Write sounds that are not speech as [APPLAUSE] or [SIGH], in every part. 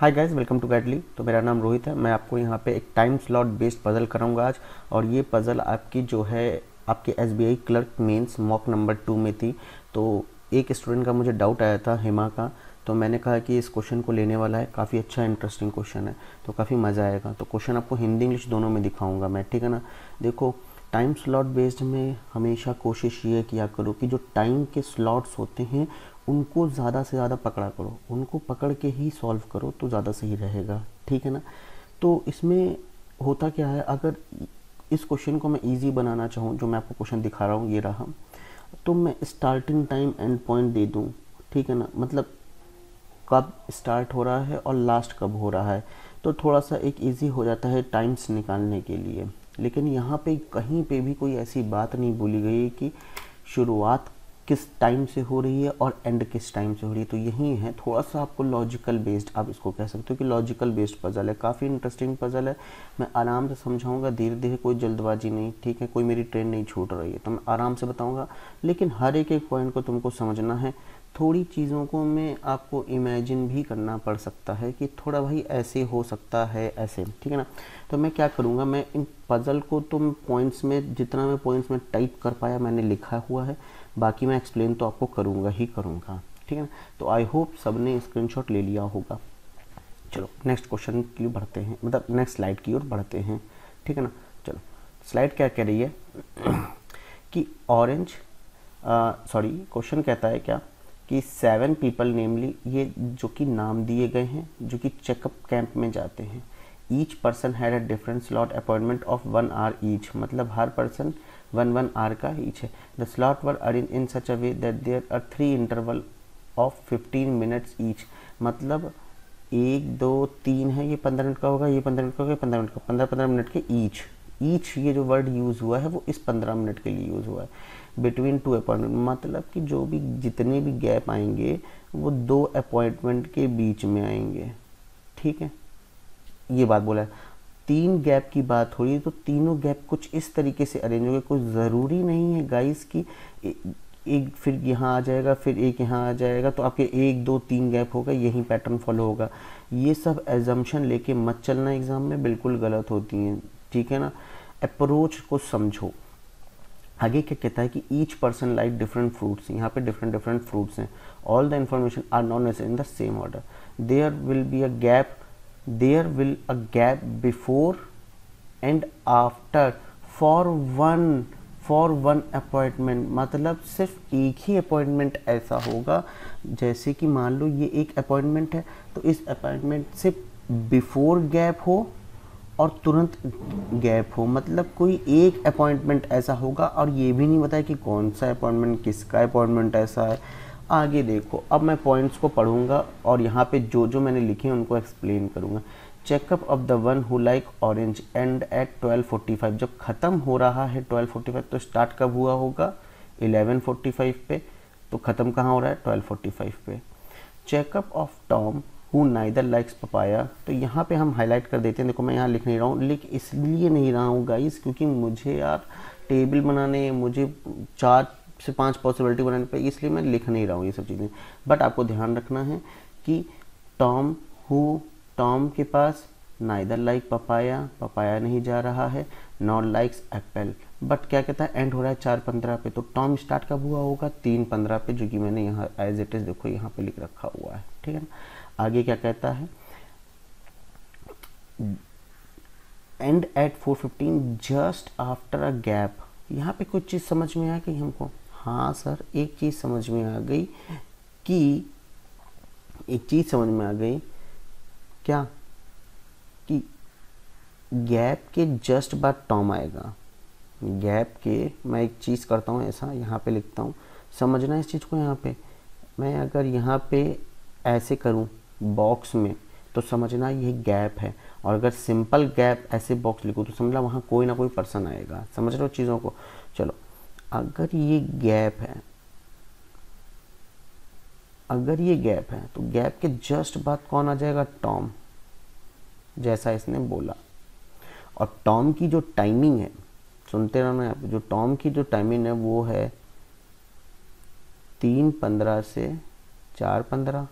hi guys welcome to गैटली तो मेरा नाम रोहित है मैं आपको यहाँ पे एक टाइम स्लॉट बेस्ड पज़ल कराऊंगा आज और ये पज़ल आपकी जो है आपके S clerk mains mock number two में थी तो एक स्टूडेंट का मुझे डाउट आया था हेमा का तो मैंने कहा कि इस क्वेश्चन को लेने वाला है काफ़ी अच्छा इंटरेस्टिंग क्वेश्चन है तो काफ़ी मज़ा आएगा तो क्वेश्चन आपको हिंदी इंग्लिश दोनों में दिखाऊँगा मैं ठीक है ना देखो टाइम स्लॉट बेस्ड में हमेशा कोशिश ये किया करो कि जो टाइम के स्लॉट्स होते हैं उनको ज़्यादा से ज़्यादा पकड़ा करो उनको पकड़ के ही सॉल्व करो तो ज़्यादा सही रहेगा ठीक है ना तो इसमें होता क्या है अगर इस क्वेश्चन को मैं इजी बनाना चाहूँ जो मैं आपको क्वेश्चन दिखा रहा हूँ ये रहा तो मैं स्टार्टिंग टाइम एंड पॉइंट दे दूँ ठीक है ना मतलब कब स्टार्ट हो रहा है और लास्ट कब हो रहा है तो थोड़ा सा एक ईजी हो जाता है टाइम्स निकालने के लिए लेकिन यहाँ पर कहीं पर भी कोई ऐसी बात नहीं बोली गई कि शुरुआत किस टाइम से हो रही है और एंड किस टाइम से हो रही है तो यही है थोड़ा सा आपको लॉजिकल बेस्ड आप इसको कह सकते हो कि लॉजिकल बेस्ड पजल है काफ़ी इंटरेस्टिंग पजल है मैं आराम से समझाऊंगा धीरे धीरे कोई जल्दबाजी नहीं ठीक है कोई मेरी ट्रेन नहीं छूट रही है तो मैं आराम से बताऊँगा लेकिन हर एक एक पॉइंट को तुमको समझना है थोड़ी चीज़ों को मैं आपको इमेजिन भी करना पड़ सकता है कि थोड़ा भाई ऐसे हो सकता है ऐसे ठीक है ना तो मैं क्या करूँगा मैं इन पज़ल को तुम पॉइंट्स में जितना मैं पॉइंट्स में टाइप कर पाया मैंने लिखा हुआ है बाकी मैं एक्सप्लेन तो आपको करूँगा ही करूँगा ठीक है ना तो आई होप सब ने शॉट ले लिया होगा चलो नेक्स्ट क्वेश्चन की ओर बढ़ते हैं मतलब नेक्स्ट स्लाइड की ओर बढ़ते हैं ठीक है ना चलो स्लाइड क्या कह रही है [CLEARS THROAT] कि ऑरेंज सॉरी क्वेश्चन कहता है क्या कि सेवन पीपल नेमली ये जो कि नाम दिए गए हैं जो कि चेकअप कैंप में जाते हैं each person had a different slot appointment of one hour each मतलब हर पर्सन वन वन आर का ही है the slot were arrange in such a way that there are three interval of fifteen minutes each मतलब एक दो तीन है ये पंद्रह मिनट का होगा ये पंद्रह मिनट का होगा पंद्रह मिनट का पंद्रह पंद्रह मिनट के ईच ईच ये जो वर्ड यूज़ हुआ है वो इस पंद्रह मिनट के लिए यूज़ हुआ है बिटवीन टू अपॉइंटमेंट मतलब कि जो भी जितने भी गैप आएंगे वो दो अपॉइंटमेंट के बीच में आएंगे ठीक है ये बात बोला है तीन गैप की बात हो रही है तो तीनों गैप कुछ इस तरीके से अरेंज हो गए कुछ ज़रूरी नहीं है गाइस की एक फिर यहाँ आ जाएगा फिर एक यहाँ आ जाएगा तो आपके एक दो तीन गैप होगा यही पैटर्न फॉलो होगा ये सब एजम्पन लेके मत चलना एग्ज़ाम में बिल्कुल गलत होती हैं ठीक है ना अप्रोच को समझो आगे क्या कहता है कि each person like different fruits यहाँ पे डिफरेंट डिफरेंट फ्रूट्स हैं all the information are known in the same order there will be a gap there will a gap before and after for one for one appointment मतलब सिर्फ एक ही appointment ऐसा होगा जैसे कि मान लो ये एक अपॉइंटमेंट है तो इस अपॉइंटमेंट से बिफोर गैप हो और तुरंत गैप हो मतलब कोई एक अपॉइंटमेंट ऐसा होगा और ये भी नहीं बताया कि कौन सा अपॉइंटमेंट किसका अपॉइंटमेंट ऐसा है आगे देखो अब मैं पॉइंट्स को पढ़ूंगा और यहाँ पे जो जो मैंने लिखे हैं उनको एक्सप्लेन करूँगा checkup of the one who like orange and at 12:45 जब ख़त्म हो रहा है 12:45 तो स्टार्ट कब हुआ होगा 11:45 पे तो ख़त्म कहाँ हो रहा है 12:45 पे checkup of Tom who neither likes papaya तो यहाँ पे हम हाईलाइट कर देते हैं देखो मैं यहाँ लिख नहीं रहा हूँ लिख इसलिए नहीं रहा हूँ गाइस क्योंकि मुझे यार टेबल बनाने मुझे चार्ट से पांच पॉसिबिलिटी बनाने पर इसलिए मैं लिख नहीं रहा हूँ ये सब चीज़ें बट आपको ध्यान रखना है कि टॉम हु टॉम के पास नाइदर लाइक पपाया पपाया नहीं जा रहा है नॉट लाइक्स एप्पल बट क्या कहता है एंड हो रहा है चार पंद्रह पे तो टॉम स्टार्ट कब हुआ होगा तीन पंद्रह पे जो कि मैंने यहाँ एज इट इज़ देखो यहाँ पे लिख रखा हुआ है ठीक है ना आगे क्या कहता है and at four fifteen just after a gap यहाँ पे कुछ चीज़ समझ में आया कि हमको हाँ सर एक चीज़ समझ में आ गई कि एक चीज़ समझ में आ गई क्या कि गैप के जस्ट बाद टॉम आएगा गैप के मैं एक चीज़ करता हूँ ऐसा यहाँ पे लिखता हूँ समझना इस चीज़ को यहाँ पे मैं अगर यहाँ पे ऐसे करूँ बॉक्स में तो समझना ये गैप है और अगर सिंपल गैप ऐसे बॉक्स लिखूँ तो समझना वहाँ कोई ना कोई पर्सन आएगा समझ रहे हो चीज़ों को चलो अगर ये गैप है अगर ये गैप है तो गैप के जस्ट बाद कौन आ जाएगा टॉम जैसा इसने बोला और टॉम की जो टाइमिंग है सुनते रहना आप जो टॉम की जो टाइमिंग है वो है तीन पंद्रह से चार पंद्रह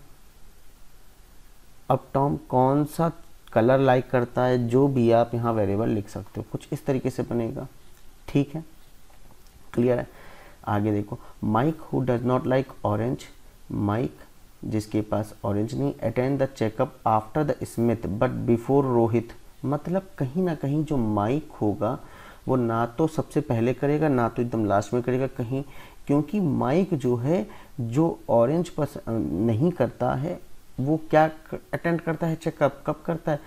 अब टॉम कौन सा कलर लाइक करता है जो भी आप यहाँ वेरिएबल लिख सकते हो कुछ इस तरीके से बनेगा ठीक है क्लियर है आगे देखो Mike who does not like orange Mike जिसके पास ऑरेंज नहीं attend the checkup after the Smith but before Rohit मतलब कहीं ना कहीं जो माइक होगा वो ना तो सबसे पहले करेगा ना तो एकदम लास्ट में करेगा कहीं क्योंकि माइक जो है जो ऑरेंज पस नहीं करता है वो क्या अटेंड करता है चेकअप कब करता है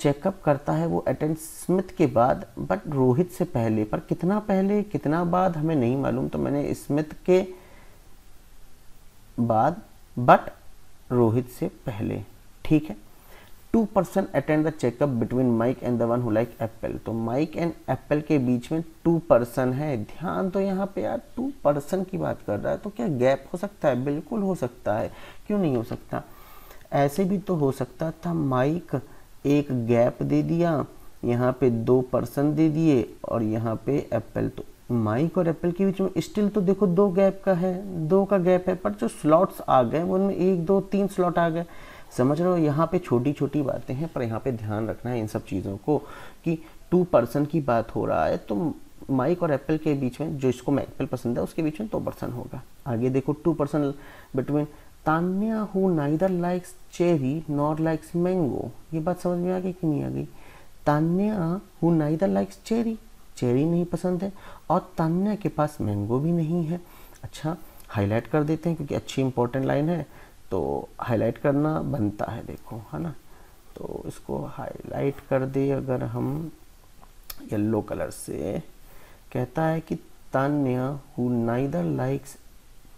चेकअप करता है वो अटेंड स्मिथ के बाद बट रोहित से पहले पर कितना पहले कितना बाद हमें नहीं मालूम तो मैंने स्मिथ के बाद बट रोहित से पहले ठीक है two person attend the checkup between Mike and the one who like apple तो माइक एंड एप्पल के बीच में टू पर्सन है ध्यान तो यहाँ पे यार टू पर्सन की बात कर रहा है तो क्या गैप हो सकता है बिल्कुल हो सकता है क्यों नहीं हो सकता ऐसे भी तो हो सकता था माइक एक गैप दे दिया यहाँ पे दो पर्सन दे दिए और यहाँ पे एप्पल तो माइक और एप्पल के बीच में स्टिल तो देखो दो गैप का है दो का गैप है पर जो स्लॉट्स आ गए उनमें एक दो तीन स्लॉट आ गए समझ रहे हो यहाँ पे छोटी छोटी बातें हैं पर यहाँ पे ध्यान रखना है इन सब चीज़ों को कि टू पर्सन की बात हो रहा है तो माइक और एप्पल के बीच में जो इसको एप्पल पसंद है उसके बीच में दो पर्सन होगा आगे देखो two person between Tanya who neither likes cherry nor likes mango ये बात समझ में आ गई कि नहीं आ गई Tanya who neither likes cherry cherry नहीं पसंद है और तान्या के पास मैंगो भी नहीं है अच्छा हाईलाइट कर देते हैं क्योंकि अच्छी इंपॉर्टेंट लाइन है तो हाईलाइट करना बनता है देखो है ना तो इसको हाईलाइट कर दे अगर हम येलो कलर से कहता है कि Tanya who neither likes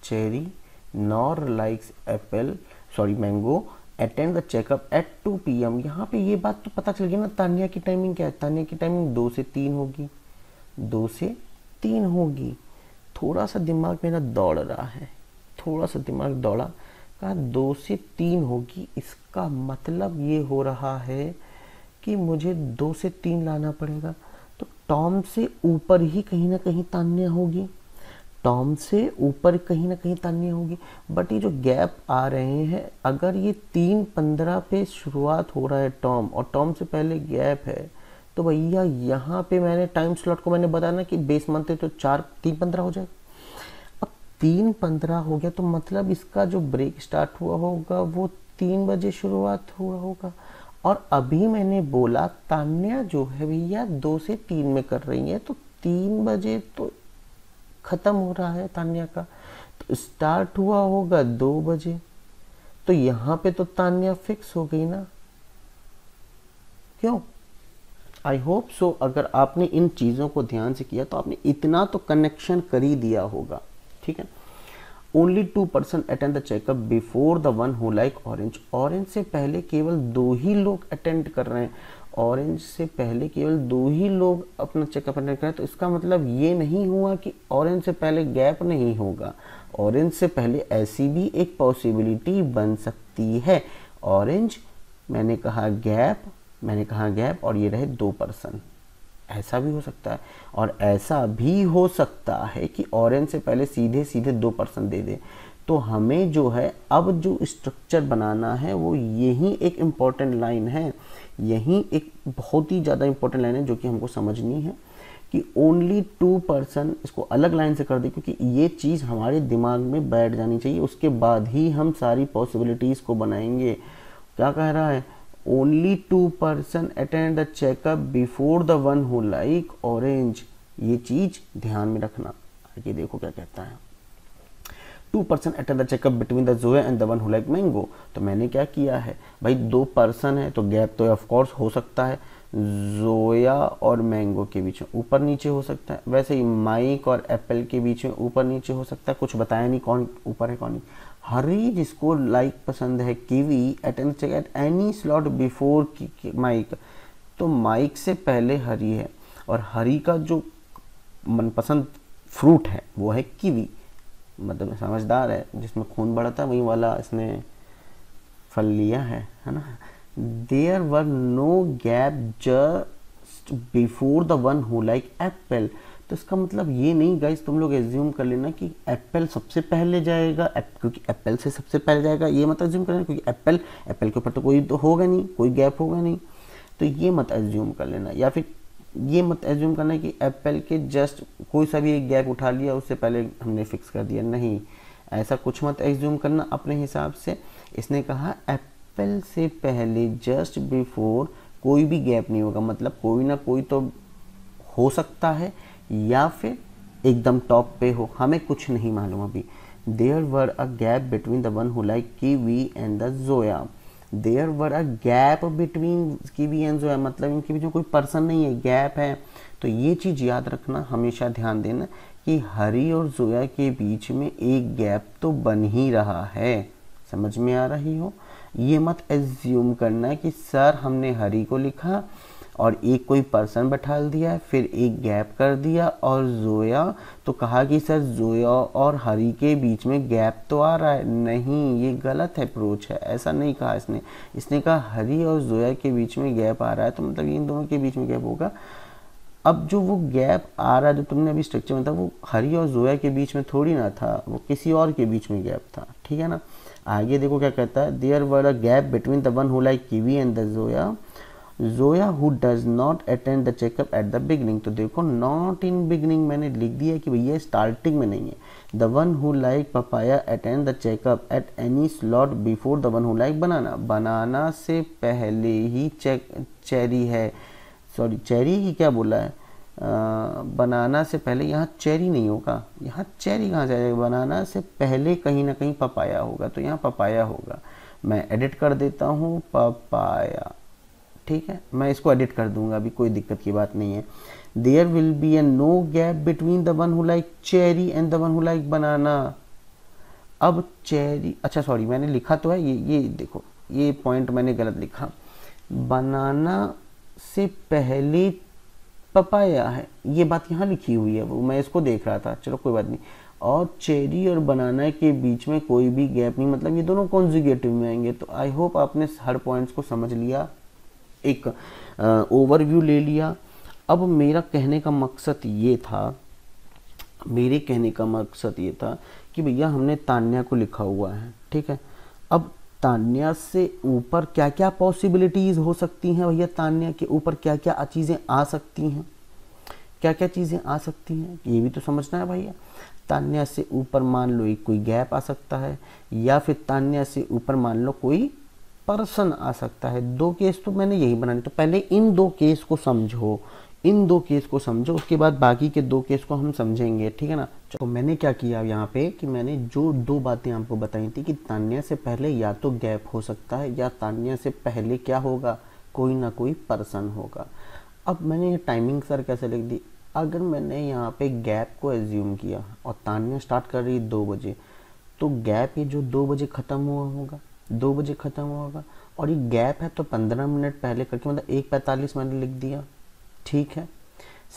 cherry nor likes apple sorry mango attend the checkup at 2 M यहाँ पे ये बात तो पता चल गई ना तानिया की टाइमिंग क्या है तानिया की टाइमिंग दो से तीन होगी दो से तीन होगी थोड़ा सा दिमाग मेरा दौड़ रहा है थोड़ा सा दिमाग दौड़ा कहा दो से तीन होगी इसका मतलब ये हो रहा है कि मुझे दो से तीन लाना पड़ेगा तो टॉम से ऊपर ही कहीं ना कहीं तान्या होगी टॉम से ऊपर कहीं ना कहीं तानिए होगी बट ये जो गैप आ रहे हैं अगर ये तीन पंद्रह पे शुरुआत हो रहा है टॉम और टॉम से पहले गैप है तो भैया यहाँ पे मैंने टाइम स्लॉट को मैंने बताया कि बेस मंथ है तो चार तीन पंद्रह हो जाएगा अब तीन पंद्रह हो गया तो मतलब इसका जो ब्रेक स्टार्ट हुआ होगा वो तीन बजे शुरुआत हुआ होगा और अभी मैंने बोला तान्या जो है भैया दो से तीन में कर रही है तो तीन बजे तो ख़त्म हो रहा है तान्या का तो स्टार्ट हुआ होगा दो बजे तो यहां पे तो तान्या फिक्स हो गई ना क्यों आई होप सो अगर आपने इन चीज़ों को ध्यान से किया तो आपने इतना तो कनेक्शन कर ही दिया होगा ठीक है only two percent attend the checkup before the one who like orange orange से पहले केवल दो ही लोग अटेंड कर रहे हैं ऑरेंज से पहले केवल दो ही लोग अपना चेकअप अटेंड करें तो इसका मतलब ये नहीं हुआ कि ऑरेंज से पहले गैप नहीं होगा ऑरेंज से पहले ऐसी भी एक पॉसिबिलिटी बन सकती है ऑरेंज मैंने कहा गैप मैंने कहा गैप और ये रहे दो पर्सन ऐसा भी हो सकता है और ऐसा भी हो सकता है कि ऑरेंज से पहले सीधे सीधे दो पर्सन दे दें तो हमें जो है अब जो स्ट्रक्चर बनाना है वो यही एक इम्पॉर्टेंट लाइन है यही एक बहुत ही ज़्यादा इंपॉर्टेंट लाइन है जो कि हमको समझनी है कि ओनली टू पर्सन इसको अलग लाइन से कर दे क्योंकि ये चीज़ हमारे दिमाग में बैठ जानी चाहिए उसके बाद ही हम सारी पॉसिबिलिटीज़ को बनाएंगे क्या कह रहा है only two person attend the checkup before the one who like orange ये चीज़ ध्यान में रखना आगे देखो क्या कहता है two person at the checkup between the Zoe and the one who like mango तो मैंने क्या किया है भाई दो पर्सन है तो गैप तो ऑफकोर्स हो सकता है जोया और मैंगो के बीच में ऊपर नीचे हो सकता है वैसे ही माइक और एप्पल के बीच में ऊपर नीचे हो सकता है कुछ बताया नहीं कौन ऊपर है कौन नहीं हरी जिसको लाइक पसंद है kiwi at an check at any slot before Mike तो माइक से पहले हरी है और हरी का जो मनपसंद फ्रूट है वो है कीवी मतलब समझदार है जिसमें खून बढ़ा था वही वाला इसने फल लिया है है ना there were no gap just before the one who like apple तो इसका मतलब ये नहीं गाइस तुम लोग एज्यूम कर लेना कि एप्पल सबसे पहले जाएगा क्योंकि एप्पल से सबसे पहले जाएगा ये मत एज्यूम कर लेना क्योंकि एप्पल एप्पल के ऊपर तो कोई तो होगा नहीं कोई गैप होगा नहीं तो ये मत एज्यूम कर लेना या फिर ये मत एज्यूम करना कि एप्पल के जस्ट कोई सा भी एक गैप उठा लिया उससे पहले हमने फिक्स कर दिया नहीं ऐसा कुछ मत एज्यूम करना अपने हिसाब से इसने कहा एप्पल से पहले जस्ट बिफोर कोई भी गैप नहीं होगा मतलब कोई ना कोई तो हो सकता है या फिर एकदम टॉप पे हो हमें कुछ नहीं मालूम अभी there were a gap between the one who like kiwi and the Zoya there were a gap between kiwi and जो है मतलब इनके बीच में कोई पर्सन नहीं है गैप है तो ये चीज़ याद रखना हमेशा ध्यान देना कि हरी और जोया के बीच में एक गैप तो बन ही रहा है समझ में आ रही हो ये मत एज्यूम करना कि सर हमने हरी को लिखा और एक कोई पर्सन बैठा दिया फिर एक गैप कर दिया और जोया तो कहा कि सर जोया और हरी के बीच में गैप तो आ रहा है नहीं ये गलत अप्रोच है ऐसा नहीं कहा इसने इसने कहा हरी और जोया के बीच में गैप आ रहा है तो मतलब इन दोनों के बीच में गैप होगा अब जो वो गैप आ रहा है जो तुमने अभी स्ट्रक्चर में था वो हरी और जोया के बीच में थोड़ी ना था वो किसी और के बीच में गैप था ठीक है ना आगे देखो क्या कहता है there were a gap between the one who like kiwi and the Zoya Zoya who does not attend the checkup at the beginning तो देखो नॉट इन बिगनिंग मैंने लिख दिया कि भैया स्टार्टिंग में नहीं है the one who like papaya attend the checkup at any slot before the one who like banana banana से पहले ही चेक चेरी है सॉरी चेरी ही क्या बोला है आ, बनाना से पहले यहाँ चेरी नहीं होगा यहाँ चेरी कहाँ से आएगा बनाना से पहले कहीं ना कहीं पपाया होगा तो यहाँ पपाया होगा मैं एडिट कर देता हूँ पपाया ठीक है मैं इसको एडिट कर दूंगा अभी कोई दिक्कत की बात नहीं है there will be a no gap between the one who like cherry and the one who like banana अब चेरी अच्छा सॉरी मैंने लिखा तो है ये ये देखो ये पॉइंट मैंने गलत लिखा बनाना से पहले पपाया है ये बात यहाँ लिखी हुई है वो मैं इसको देख रहा था चलो कोई बात नहीं और चेरी और बनाना के बीच में कोई भी गैप नहीं मतलब ये दोनों कॉन्जिगेटिव में आएंगे तो आई होप आपने हर पॉइंट्स को समझ लिया एक ओवरव्यू ले लिया अब मेरा कहने का मकसद ये था मेरे कहने का मकसद ये था कि भैया हमने तान्या को लिखा हुआ है ठीक है अब तान्या से ऊपर क्या क्या पॉसिबिलिटीज़ हो सकती हैं भैया तान्या के ऊपर क्या क्या चीज़ें आ सकती हैं क्या क्या चीज़ें आ सकती हैं ये भी तो समझना है भैया तान्या से ऊपर मान लो एक कोई गैप आ सकता है या फिर तान्या से ऊपर मान लो कोई पर्सन आ सकता है दो केस तो मैंने यही बनाने तो पहले इन दो केस को समझो इन दो केस को समझो उसके बाद बाकी के दो केस को हम समझेंगे ठीक है ना तो मैंने क्या किया यहाँ पे कि मैंने जो दो बातें आपको बताई थी कि तान्या से पहले या तो गैप हो सकता है या तान्या से पहले क्या होगा कोई ना कोई पर्सन होगा अब मैंने ये टाइमिंग सर कैसे लिख दी अगर मैंने यहाँ पे गैप को एज्यूम किया और तानिया स्टार्ट कर रही है दो बजे तो गैप ये जो दो बजे ख़त्म हुआ होगा दो बजे ख़त्म होगा और ये गैप है तो पंद्रह मिनट पहले करके मतलब एक पैंतालीस मैंने लिख दिया ठीक है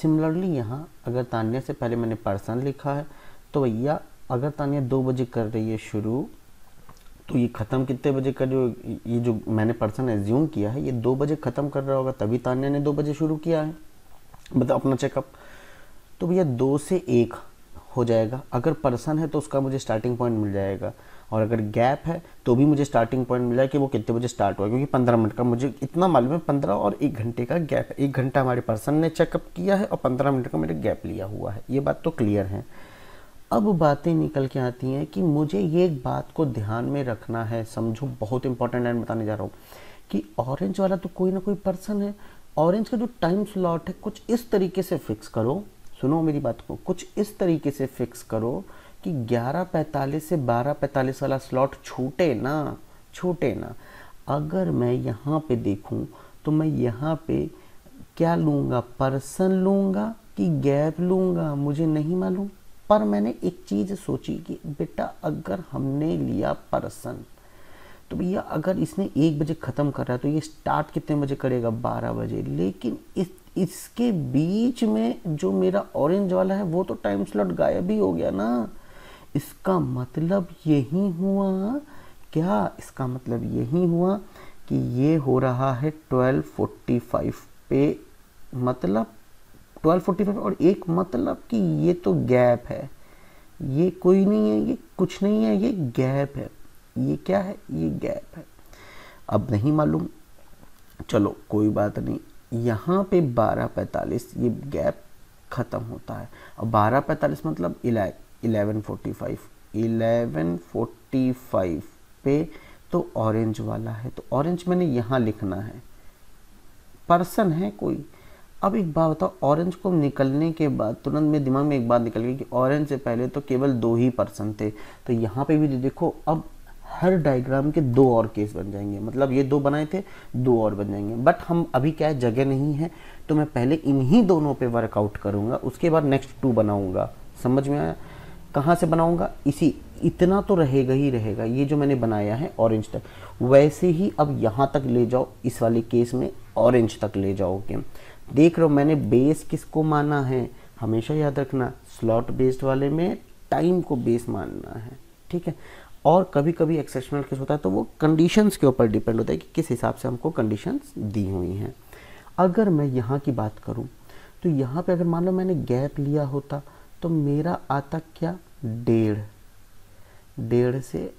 सिमिलरली यहाँ अगर तानिया से पहले मैंने पर्सन लिखा है तो भैया अगर तानिया दो बजे कर रही है शुरू तो ये ख़त्म कितने बजे कर जो ये जो मैंने पर्सन एज्यूम किया है ये दो बजे ख़त्म कर रहा होगा तभी तानिया ने दो बजे शुरू किया है बताओ मतलब अपना चेकअप तो भैया दो से एक हो जाएगा अगर पर्सन है तो उसका मुझे स्टार्टिंग पॉइंट मिल जाएगा और अगर गैप है तो भी मुझे स्टार्टिंग पॉइंट मिला कि वो कितने बजे स्टार्ट हुआ क्योंकि पंद्रह मिनट का मुझे इतना मालूम है पंद्रह और एक घंटे का गैप है एक घंटा हमारे पर्सन ने चेकअप किया है और पंद्रह मिनट का मेरे गैप लिया हुआ है ये बात तो क्लियर है अब बातें निकल के आती हैं कि मुझे ये बात को ध्यान में रखना है समझो बहुत इंपॉर्टेंट लाइन बताने जा रहा हूँ कि ऑरेंज वाला तो कोई ना कोई पर्सन है ऑरेंज का जो टाइम स्लॉट है कुछ इस तरीके से फिक्स करो सुनो मेरी बात को कुछ इस तरीके से फिक्स करो कि 11:45 से 12:45 वाला स्लॉट छूटे ना छूटे ना अगर मैं यहाँ पे देखूँ तो मैं यहाँ पे क्या लूँगा पर्सन लूँगा कि गैप लूँगा मुझे नहीं मालूम पर मैंने एक चीज़ सोची कि बेटा अगर हमने लिया पर्सन तो भैया अगर इसने एक बजे ख़त्म कर रहा है तो ये स्टार्ट कितने बजे करेगा बारह बजे लेकिन इस इसके बीच में जो मेरा ऑरेंज वाला है वो तो टाइम स्लॉट गायब ही हो गया ना इसका मतलब यही हुआ क्या इसका मतलब यही हुआ कि ये हो रहा है 1245 पे मतलब 1245 और एक मतलब कि ये तो गैप है ये कोई नहीं है ये कुछ नहीं है ये गैप है ये क्या है ये गैप है अब नहीं मालूम चलो कोई बात नहीं यहाँ पे 1245 ये गैप ख़त्म होता है और 1245 मतलब इलाक 1145 1145 पे तो ऑरेंज वाला है तो ऑरेंज मैंने यहाँ लिखना है पर्सन है कोई अब एक बात बताओ ऑरेंज को निकलने के बाद तुरंत मेरे दिमाग में एक बात निकल गई कि ऑरेंज से पहले तो केवल दो ही पर्सन थे तो यहाँ पे भी देखो अब हर डायग्राम के दो और केस बन जाएंगे मतलब ये दो बनाए थे दो और बन जाएंगे बट हम अभी क्या है जगह नहीं है तो मैं पहले इन्हीं दोनों पे वर्कआउट करूँगा उसके बाद नेक्स्ट टू बनाऊँगा समझ में आया कहाँ से बनाऊंगा इसी इतना तो रहेगा ही रहेगा ये जो मैंने बनाया है ऑरेंज तक वैसे ही अब यहाँ तक ले जाओ इस वाले केस में ऑरेंज तक ले जाओगे देख रहे हो मैंने बेस किसको माना है हमेशा याद रखना स्लॉट बेस्ड वाले में टाइम को बेस मानना है ठीक है और कभी कभी एक्सेप्शनल केस होता है तो वो कंडीशंस के ऊपर डिपेंड होता है कि किस हिसाब से हमको कंडीशंस दी हुई हैं अगर मैं यहाँ की बात करूँ तो यहाँ पे अगर मान लो मैंने गैप लिया होता तो मेरा आता क्या डेढ़ डेढ़ से आ,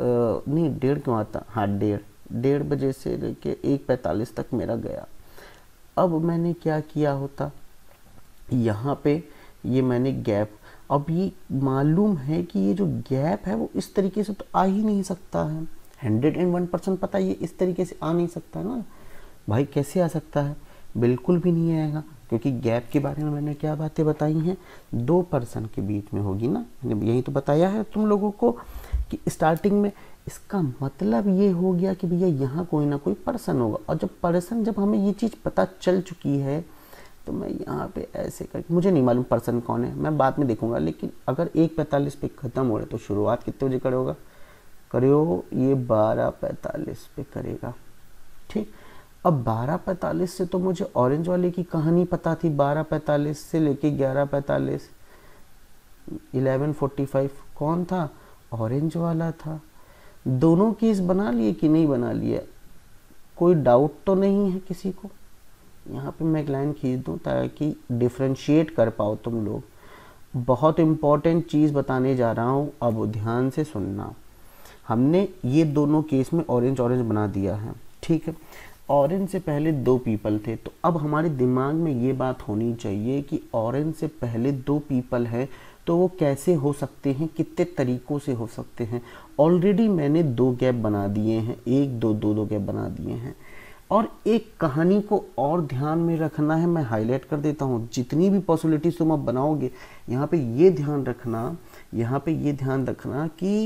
नहीं डेढ़ क्यों आता हाँ डेढ़ डेढ़ बजे से लेके एक पैंतालीस तक मेरा गया अब मैंने क्या किया होता यहाँ पे ये मैंने गैप अब ये मालूम है कि ये जो गैप है वो इस तरीके से तो आ ही नहीं सकता है हंड्रेड एंड वन परसेंट पता ये इस तरीके से आ नहीं सकता है ना भाई कैसे आ सकता है बिल्कुल भी नहीं आएगा क्योंकि गैप के बारे में मैंने क्या बातें बताई हैं दो पर्सन के बीच में होगी ना मैंने यही तो बताया है तुम लोगों को कि स्टार्टिंग में इसका मतलब ये हो गया कि भैया यहाँ कोई ना कोई पर्सन होगा और जब पर्सन जब हमें ये चीज़ पता चल चुकी है तो मैं यहाँ पे ऐसे कर मुझे नहीं मालूम पर्सन कौन है मैं बाद में देखूंगा लेकिन अगर एक पैंतालीस पे ख़त्म हो रहा है तो शुरुआत कितने बजे करेगा करो ये बारह पैंतालीस पे करेगा अब बारह पैंतालीस से तो मुझे ऑरेंज वाले की कहानी पता थी बारह पैंतालीस से लेके ग्यारह पैंतालीस इलेवन फोर्टी फाइव कौन था ऑरेंज वाला था दोनों केस बना लिए कि नहीं बना लिए कोई डाउट तो नहीं है किसी को यहाँ पे मैं एक लाइन खींच दूँ ताकि डिफ्रेंशिएट कर पाओ तुम लोग बहुत इम्पॉर्टेंट चीज़ बताने जा रहा हूँ अब ध्यान से सुनना हमने ये दोनों केस में ऑरेंज ऑरेंज बना दिया है ठीक है ऑरेंज से पहले दो पीपल थे तो अब हमारे दिमाग में ये बात होनी चाहिए कि ऑरेंज से पहले दो पीपल हैं तो वो कैसे हो सकते हैं कितने तरीक़ों से हो सकते हैं ऑलरेडी मैंने दो गैप बना दिए हैं एक दो दो दो गैप बना दिए हैं और एक कहानी को और ध्यान में रखना है मैं हाईलाइट कर देता हूँ जितनी भी पॉसिबिलिटीज तुम आप बनाओगे यहाँ पे ये ध्यान रखना यहाँ पे ये ध्यान रखना कि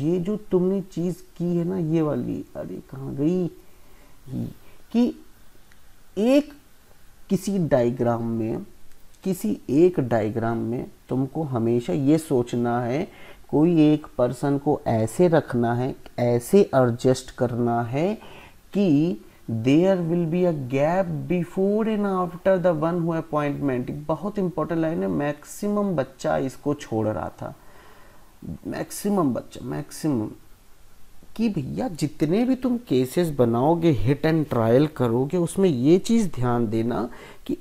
ये जो तुमने चीज़ की है ना ये वाली अरे कहाँ गई कि एक किसी डायग्राम में किसी एक डायग्राम में तुमको हमेशा ये सोचना है कोई एक पर्सन को ऐसे रखना है ऐसे एडजस्ट करना है कि there will be a gap before and after the one who appointment बहुत इंपॉर्टेंट लाइन है मैक्सिमम बच्चा इसको छोड़ रहा था मैक्सिमम बच्चा मैक्सिमम कि भैया जितने भी तुम केसेस बनाओगे हिट एंड ट्रायल करोगे उसमें ये चीज़ ध्यान देना कि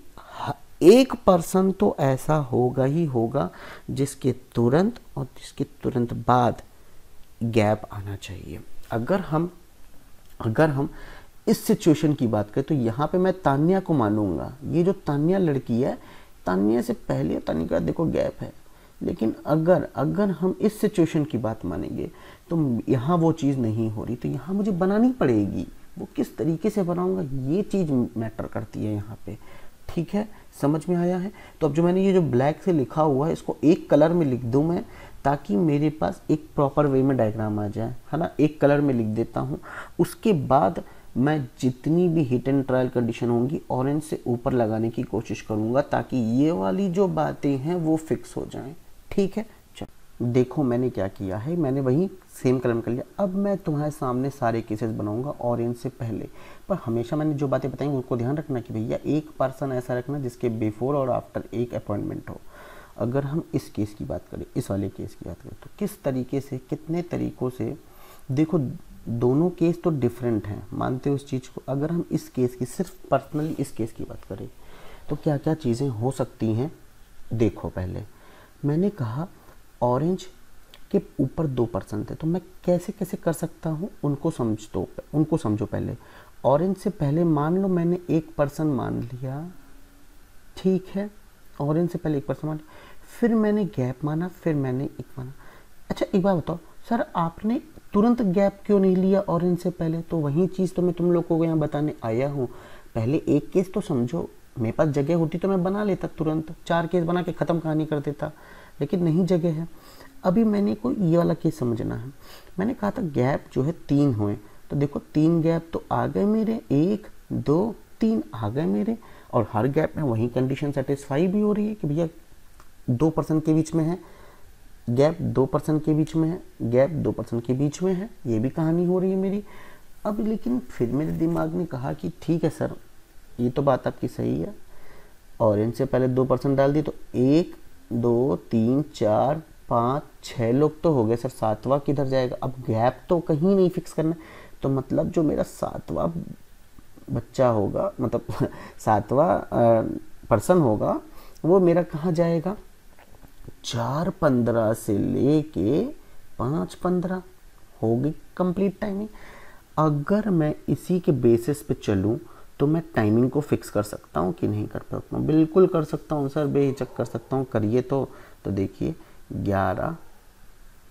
एक पर्सन तो ऐसा होगा ही होगा जिसके तुरंत और जिसके तुरंत बाद गैप आना चाहिए अगर हम अगर हम इस सिचुएशन की बात करें तो यहाँ पे मैं तान्या को मानूंगा ये जो तान्या लड़की है तान्या से पहले तान्या देखो गैप है लेकिन अगर अगर हम इस सिचुएशन की बात मानेंगे तो यहाँ वो चीज़ नहीं हो रही तो यहाँ मुझे बनानी पड़ेगी वो किस तरीके से बनाऊँगा ये चीज़ मैटर करती है यहाँ पे ठीक है समझ में आया है तो अब जो मैंने ये जो ब्लैक से लिखा हुआ है इसको एक कलर में लिख दूँ मैं ताकि मेरे पास एक प्रॉपर वे में डायग्राम आ जाए है ना एक कलर में लिख देता हूँ उसके बाद मैं जितनी भी हिट एंड ट्रायल कंडीशन होंगी ऑरेंज से ऊपर लगाने की कोशिश करूँगा ताकि ये वाली जो बातें हैं वो फिक्स हो जाएँ ठीक है देखो मैंने क्या किया है मैंने वही सेम कलम कर लिया अब मैं तुम्हारे सामने सारे केसेस बनाऊंगा और इनसे पहले पर हमेशा मैंने जो बातें बताई उनको ध्यान रखना कि भैया एक पर्सन ऐसा रखना जिसके बिफोर और आफ्टर एक अपॉइंटमेंट हो अगर हम इस केस की बात करें इस वाले केस की बात करें तो किस तरीके से कितने तरीक़ों से देखो दोनों केस तो डिफरेंट हैं मानते हो उस चीज़ को अगर हम इस केस की सिर्फ पर्सनली इस केस की बात करें तो क्या क्या चीज़ें हो सकती हैं देखो पहले मैंने कहा ऑरेंज के ऊपर दो पर्सन थे तो मैं कैसे कैसे कर सकता हूँ उनको समझ दो उनको समझो पहले ऑरेंज से पहले मान लो मैंने एक पर्सन मान लिया ठीक है ऑरेंज से पहले एक पर्सन मान लिया फिर मैंने गैप माना फिर मैंने एक माना अच्छा एक बार बताओ सर आपने तुरंत गैप क्यों नहीं लिया ऑरेंज से पहले तो वही चीज़ तो मैं तुम लोगों को यहाँ बताने आया हूँ पहले एक केस तो समझो मेरे पास जगह होती तो मैं बना लेता तुरंत चार केस बना के ख़त्म कहानी कर देता लेकिन नहीं जगह है अभी मैंने को ये वाला केस समझना है मैंने कहा था गैप जो है तीन हुए तो देखो तीन गैप तो आ गए मेरे एक दो तीन आ गए मेरे और हर गैप में वही कंडीशन सेटिस्फाई भी हो रही है कि भैया दो परसेंट के बीच में है गैप दो परसेंट के बीच में है गैप दो परसेंट के बीच में है ये भी कहानी हो रही है मेरी अब लेकिन फिर मेरे दिमाग ने कहा कि ठीक है सर ये तो बात आपकी सही है और इनसे पहले दो परसेंट डाल दिए तो एक दो तीन चार पाँच छः लोग तो हो गए सर सातवां किधर जाएगा अब गैप तो कहीं नहीं फिक्स करना तो मतलब जो मेरा सातवां बच्चा होगा मतलब [LAUGHS] सातवां पर्सन होगा वो मेरा कहाँ जाएगा चार पंद्रह से ले कर पाँच पंद्रह होगी कंप्लीट टाइमिंग अगर मैं इसी के बेसिस पे चलूँ तो मैं टाइमिंग को फिक्स कर सकता हूँ कि नहीं कर सकता हूँ बिल्कुल कर सकता हूँ सर बेहिचक कर सकता हूँ करिए तो तो देखिए ग्यारह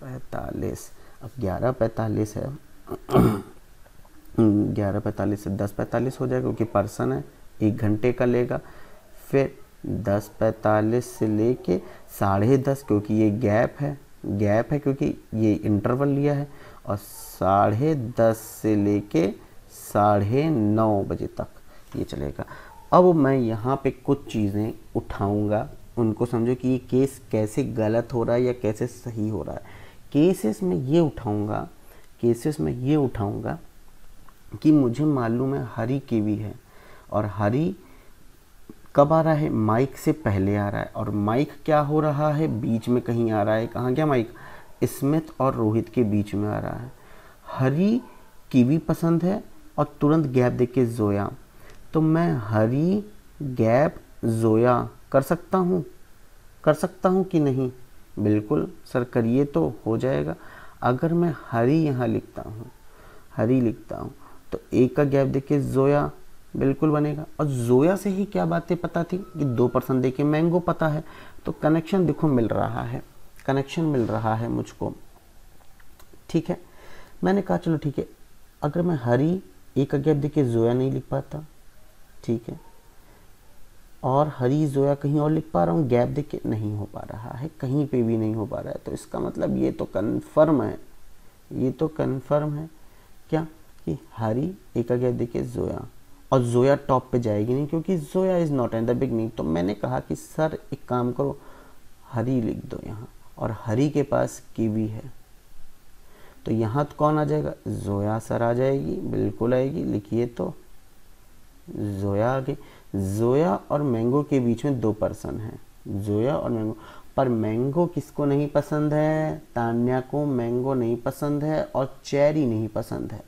पैंतालीस अब ग्यारह पैंतालीस है [CLEARS THROAT] ग्यारह पैंतालीस से दस पैंतालीस हो जाएगा क्योंकि पर्सन है एक घंटे का लेगा फिर दस पैंतालीस से लेके साढ़े दस क्योंकि ये गैप है गैप है क्योंकि ये इंटरवल लिया है और साढ़े दस से लेके साढ़े नौ बजे तक ये चलेगा अब मैं यहाँ पे कुछ चीज़ें उठाऊँगा उनको समझो कि ये केस कैसे गलत हो रहा है या कैसे सही हो रहा है केसेस में ये उठाऊँगा केसेस में ये उठाऊँगा कि मुझे मालूम है हरी भी है और हरी कब आ रहा है माइक से पहले आ रहा है और माइक क्या हो रहा है बीच में कहीं आ रहा है कहाँ क्या माइक स्मिथ और रोहित के बीच में आ रहा है हरी कीवी पसंद है और तुरंत गैप देख के जोया तो मैं हरी गैप जोया कर सकता हूँ कर सकता हूँ कि नहीं बिल्कुल सर करिए तो हो जाएगा अगर मैं हरी यहाँ लिखता हूँ हरी लिखता हूँ तो एक का गैप देखिए जोया बिल्कुल बनेगा और जोया से ही क्या बातें पता थी कि दो परसेंट देखिए मैंगो पता है तो कनेक्शन देखो मिल रहा है कनेक्शन मिल रहा है मुझको ठीक है मैंने कहा चलो ठीक है अगर मैं हरी एक का गैप देखिए जोया नहीं लिख पाता ठीक है और हरी जोया कहीं और लिख पा रहा हूँ गैप देख के नहीं हो पा रहा है कहीं पे भी नहीं हो पा रहा है तो इसका मतलब ये तो कन्फर्म है ये तो कन्फर्म है क्या कि हरी एक गैप देखिए जोया और जोया टॉप पे जाएगी नहीं क्योंकि Zoya is not in the beginning तो मैंने कहा कि सर एक काम करो हरी लिख दो यहाँ और हरी के पास कीवी है तो यहाँ तो कौन आ जाएगा जोया सर आ जाएगी बिल्कुल आएगी लिखिए तो जोया आगे जोया और मैंगो के बीच में दो पर्सन हैं जोया और मैंगो पर मैंगो किसको नहीं पसंद है तान्या को मैंगो नहीं पसंद है और चेरी नहीं पसंद है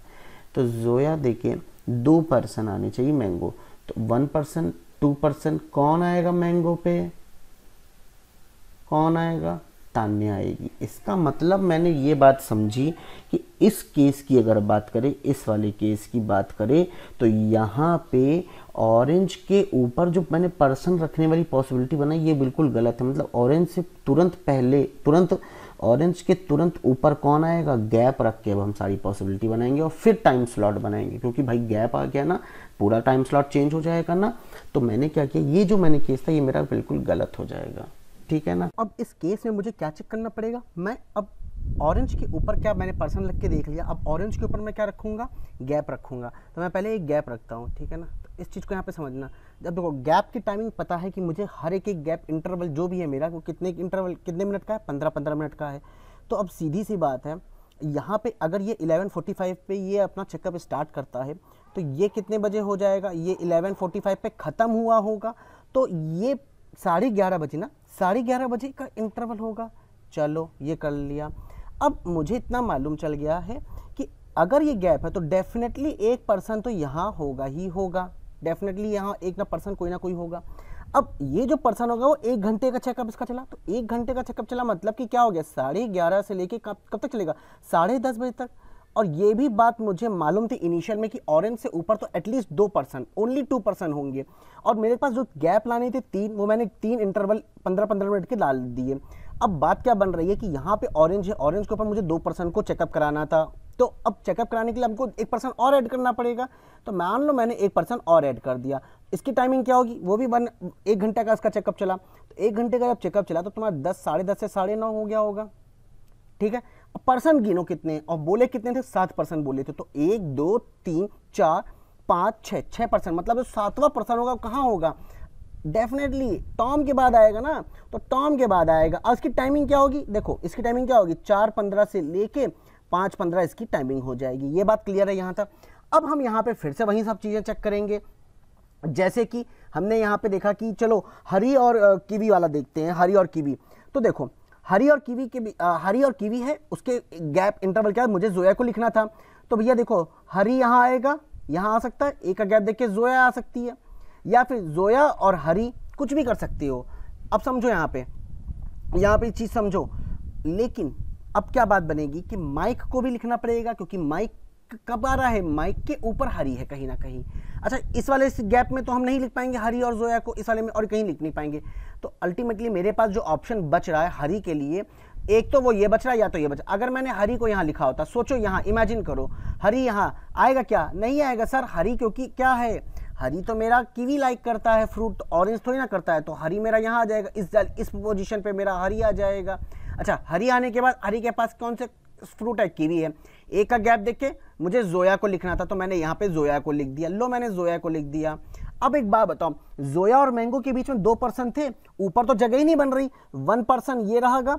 तो जोया देखे दो पर्सन आने चाहिए मैंगो तो वन पर्सन टू पर्सन कौन आएगा मैंगो पे कौन आएगा तान्य में आएगी इसका मतलब मैंने ये बात समझी कि इस केस की अगर बात करें इस वाले केस की बात करें तो यहाँ पे ऑरेंज के ऊपर जो मैंने पर्सन रखने वाली पॉसिबिलिटी बनाई ये बिल्कुल गलत है मतलब ऑरेंज से तुरंत पहले तुरंत ऑरेंज के तुरंत ऊपर कौन आएगा गैप रख के अब हम सारी पॉसिबिलिटी बनाएंगे और फिर टाइम स्लॉट बनाएंगे क्योंकि भाई गैप आ गया ना पूरा टाइम स्लॉट चेंज हो जाएगा ना तो मैंने क्या किया ये जो मैंने केस था ये मेरा बिल्कुल गलत हो जाएगा ठीक है ना अब इस केस में मुझे क्या चेक करना पड़ेगा मैं अब ऑरेंज के ऊपर क्या मैंने पर्सन लग के देख लिया अब ऑरेंज के ऊपर मैं क्या रखूँगा गैप रखूँगा तो मैं पहले एक गैप रखता हूँ ठीक है ना तो इस चीज़ को यहाँ पे समझना जब देखो गैप की टाइमिंग पता है कि मुझे हर एक एक गैप इंटरवल जो भी है मेरा वो कितने इंटरवल कितने मिनट का है पंद्रह पंद्रह मिनट का है तो अब सीधी सी बात है यहाँ पे अगर ये इलेवन पे ये अपना चेकअप स्टार्ट करता है तो ये कितने बजे हो जाएगा ये इलेवन पे ख़त्म हुआ होगा तो ये साढ़े ग्यारह बजे ना साढ़े ग्यारह बजे का इंटरवल होगा चलो ये कर लिया अब मुझे इतना मालूम चल गया है कि अगर ये गैप है तो डेफिनेटली एक पर्सन तो यहाँ होगा ही होगा डेफिनेटली यहाँ एक ना पर्सन कोई ना कोई होगा अब ये जो पर्सन होगा वो एक घंटे का चेकअप इसका चला तो एक घंटे का चेकअप चला मतलब कि क्या हो गया साढ़े ग्यारह से लेके कब कब तक चलेगा साढ़े दस बजे तक और ये भी बात मुझे मालूम थी इनिशियल में कि ऑरेंज से ऊपर तो एटलीस्ट दो परसेंट ओनली टू परसेंट होंगे और मेरे पास जो गैप लाने थे तीन वो मैंने तीन इंटरवल पंद्रह पंद्रह मिनट के डाल दिए अब बात क्या बन रही है कि यहाँ पे ऑरेंज है ऑरेंज के ऊपर मुझे दो परसेंट को चेकअप कराना था तो अब चेकअप कराने के लिए हमको एक परसेंट और ऐड करना पड़ेगा तो मान लो मैंने एक परसेंट और ऐड कर दिया इसकी टाइमिंग क्या होगी वो भी बन एक घंटे का इसका चेकअप चला तो एक घंटे का जब चेकअप चला तो तुम्हारा दस साढ़े दस से साढ़े नौ हो गया होगा ठीक है पर्सन गिनो कितने और बोले कितने थे सात पर्सन बोले थे तो एक दो तीन चार पाँच छः छः पर्सन मतलब जो सातवां पर्सन होगा कहाँ होगा डेफिनेटली टॉम के बाद आएगा ना तो टॉम के बाद आएगा और इसकी टाइमिंग क्या होगी देखो इसकी टाइमिंग क्या होगी चार पंद्रह से लेके पाँच पंद्रह इसकी टाइमिंग हो जाएगी ये बात क्लियर है यहाँ तक अब हम यहाँ पे फिर से वही सब चीज़ें चेक करेंगे जैसे कि हमने यहाँ पे देखा कि चलो हरी और कीवी वाला देखते हैं हरी और कीवी तो देखो हरी और कीवी के आ, हरी और कीवी है उसके गैप इंटरवल क्या मुझे जोया को लिखना था तो भैया देखो हरी यहाँ आएगा यहाँ आ सकता है एक का गैप देख के जोया आ सकती है या फिर जोया और हरी कुछ भी कर सकते हो अब समझो यहाँ पे यहाँ पे चीज़ समझो लेकिन अब क्या बात बनेगी कि माइक को भी लिखना पड़ेगा क्योंकि माइक कब आ रहा है माइक के ऊपर हरी है कहीं ना कहीं अच्छा इस वाले इस गैप में तो हम नहीं लिख पाएंगे हरी और जोया को इस वाले में और कहीं लिख नहीं पाएंगे तो अल्टीमेटली मेरे पास जो ऑप्शन बच रहा है हरी के लिए एक तो वो ये बच रहा है या तो ये बच अगर मैंने हरी को यहाँ लिखा होता सोचो यहाँ इमेजिन करो हरी यहाँ आएगा क्या नहीं आएगा सर हरी क्योंकि क्या है हरी तो मेरा कीवी लाइक करता है फ्रूट ऑरेंज तो थोड़ी ना करता है तो हरी मेरा यहाँ आ जाएगा इस इस पोजिशन पर मेरा हरी आ जाएगा अच्छा हरी आने के बाद हरी के पास कौन से फ्रूट है कीवी है ए का गैप देखे मुझे जोया को लिखना था तो मैंने यहाँ पे जोया को लिख दिया लो मैंने जोया को लिख दिया अब एक बात बताओ जोया और मैंगो के बीच में दो परसेंट थे ऊपर तो जगह ही नहीं बन रही वन परसेंट ये रहेगा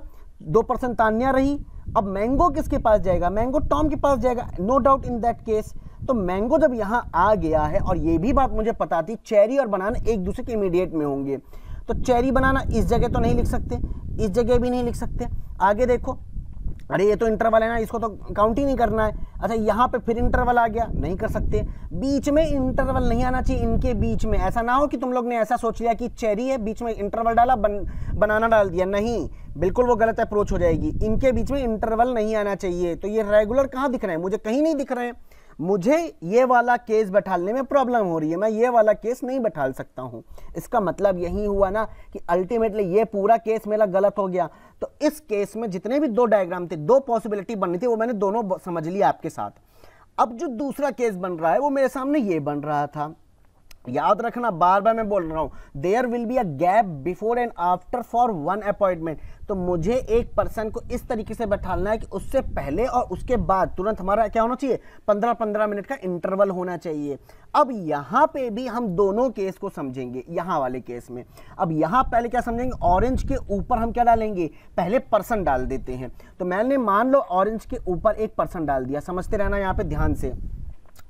दो परसेंट तानिया रही अब मैंगो किसके पास जाएगा मैंगो टॉम के पास जाएगा no doubt in that case तो मैंगो जब यहाँ आ गया है और ये भी बात मुझे पता थी चेरी और बनाना एक दूसरे के इमीडिएट में होंगे तो चेरी बनाना इस जगह तो नहीं लिख सकते इस जगह भी नहीं लिख सकते आगे देखो अरे ये तो इंटरवल है ना इसको तो काउंट ही नहीं करना है अच्छा यहाँ पे फिर इंटरवल आ गया नहीं कर सकते बीच में इंटरवल नहीं आना चाहिए इनके बीच में ऐसा ना हो कि तुम लोग ने ऐसा सोच लिया कि चेरी है बीच में इंटरवल डाला बन, बनाना डाल दिया नहीं बिल्कुल वो गलत अप्रोच हो जाएगी इनके बीच में इंटरवल नहीं आना चाहिए तो ये रेगुलर कहाँ दिख रहे हैं मुझे कहीं नहीं दिख रहे हैं मुझे ये वाला केस बैठाने में प्रॉब्लम हो रही है मैं ये वाला केस नहीं बैठा सकता हूँ इसका मतलब यही हुआ ना कि अल्टीमेटली ये पूरा केस मेरा गलत हो गया तो इस केस में जितने भी दो डायग्राम थे दो पॉसिबिलिटी बननी थी वो मैंने दोनों समझ लिया आपके साथ अब जो दूसरा केस बन रहा है वो मेरे सामने ये बन रहा था याद रखना बार बार मैं बोल रहा हूँ there will be a gap before and after for one appointment तो मुझे एक पर्सन को इस तरीके से बैठाना है कि उससे पहले और उसके बाद तुरंत हमारा क्या होना चाहिए पंद्रह पंद्रह मिनट का इंटरवल होना चाहिए अब यहाँ पे भी हम दोनों केस को समझेंगे यहाँ वाले केस में अब यहाँ पहले क्या समझेंगे ऑरेंज के ऊपर हम क्या डालेंगे पहले पर्सन डाल देते हैं तो मैंने मान लो ऑरेंज के ऊपर एक पर्सन डाल दिया समझते रहना यहाँ पे ध्यान से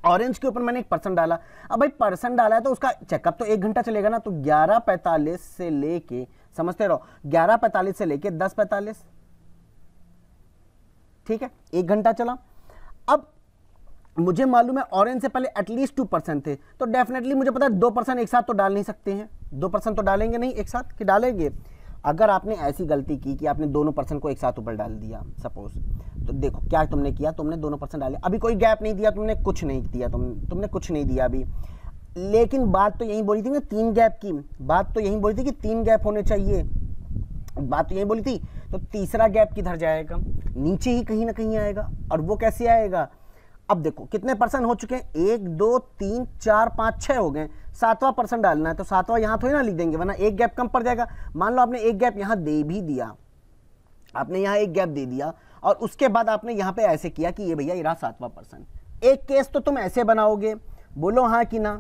ऑरेंज के ऊपर मैंने एक पर्सन डाला अब भाई पर्सन डाला है तो उसका चेकअप तो एक घंटा चलेगा ना तो ग्यारह पैंतालीस से लेके समझते रहो ग्यारह पैंतालीस से लेके दस पैंतालीस ठीक है एक घंटा चला अब मुझे मालूम है ऑरेंज से पहले एटलीस्ट टू परसेंट थे तो डेफिनेटली मुझे पता है दो परसेंट एक साथ तो डाल नहीं सकते हैं दो परसेंट तो डालेंगे नहीं एक साथ कि डालेंगे अगर आपने ऐसी गलती की कि आपने दोनों पर्सन को एक साथ ऊपर डाल दिया सपोज तो देखो क्या तुमने किया तुमने दोनों पर्सन डाले अभी कोई गैप नहीं दिया तुमने कुछ नहीं दिया तुम तुमने कुछ नहीं दिया अभी लेकिन बात तो यही बोली थी ना तीन गैप की बात तो यही बोली थी कि तीन गैप होने चाहिए बात तो यही बोली थी तो तीसरा गैप किधर जाएगा नीचे ही कहीं ना कहीं आएगा और वो कैसे आएगा अब देखो कितने परसेंट हो चुके हैं एक दो तीन चार पाँच छः हो गए सातवां परसेंट डालना है तो सातवां यहाँ थोड़ी ना लिख देंगे वरना एक गैप कम पड़ जाएगा मान लो आपने एक गैप यहाँ दे भी दिया आपने यहाँ एक गैप दे दिया और उसके बाद आपने यहाँ पे ऐसे किया कि ये भैया ये रहा सातवां परसेंट एक केस तो तुम ऐसे बनाओगे बोलो हाँ कि ना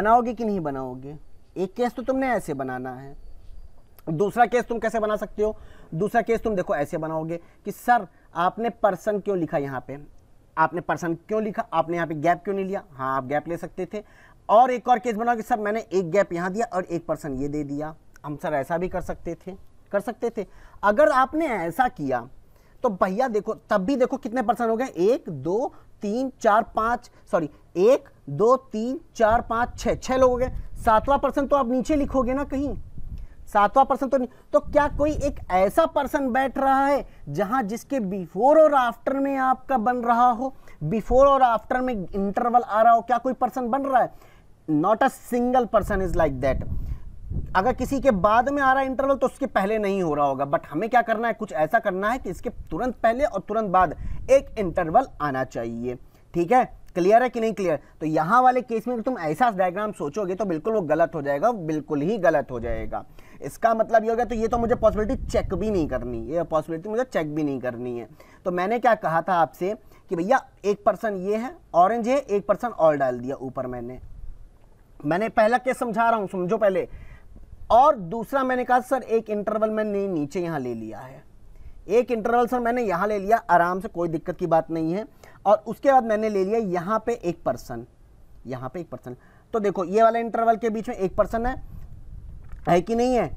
बनाओगे कि नहीं बनाओगे एक केस तो तुमने ऐसे बनाना है दूसरा केस तुम कैसे बना सकते हो दूसरा केस तुम देखो ऐसे बनाओगे कि सर आपने पर्सन क्यों लिखा यहाँ पे आपने पर्सन क्यों लिखा आपने यहाँ पे गैप क्यों नहीं लिया हाँ आप गैप ले सकते थे और एक और केस बनाओ कि सर मैंने एक गैप यहाँ दिया और एक पर्सन ये दे दिया हम सर ऐसा भी कर सकते थे कर सकते थे अगर आपने ऐसा किया तो भैया देखो तब भी देखो कितने पर्सन हो गए एक दो तीन चार पाँच सॉरी एक दो तीन चार पाँच छः छः लोग हो गए सातवां पर्सन तो आप नीचे लिखोगे ना कहीं सातवां पर्सन तो नहीं तो क्या कोई एक ऐसा पर्सन बैठ रहा है जहां जिसके बिफोर और आफ्टर में आपका बन रहा हो बिफोर और आफ्टर में इंटरवल आ रहा हो क्या कोई पर्सन बन रहा है not a single person is like that अगर किसी के बाद में आ रहा है इंटरवल तो उसके पहले नहीं हो रहा होगा बट हमें क्या करना है कुछ ऐसा करना है कि इसके तुरंत पहले और तुरंत बाद एक इंटरवल आना चाहिए ठीक है क्लियर है कि नहीं क्लियर तो यहां वाले केस में तुम ऐसा डायग्राम सोचोगे तो बिल्कुल वो गलत हो जाएगा बिल्कुल ही गलत हो जाएगा इसका मतलब ये हो गया तो ये तो मुझे पॉसिबिलिटी चेक भी नहीं करनी ये पॉसिबिलिटी मुझे चेक भी नहीं करनी है तो मैंने क्या कहा था आपसे कि भैया एक पर्सन ये है ऑरेंज है एक पर्सन और डाल दिया ऊपर मैंने मैंने पहला केस समझा रहा हूँ समझो पहले और दूसरा मैंने कहा सर एक इंटरवल मैंने नीचे यहाँ ले लिया है एक इंटरवल सर मैंने यहाँ ले लिया आराम से कोई दिक्कत की बात नहीं है और उसके बाद मैंने ले लिया यहाँ पे एक पर्सन यहाँ पे एक पर्सन तो देखो ये वाला इंटरवल के बीच में एक पर्सन है है कि नहीं है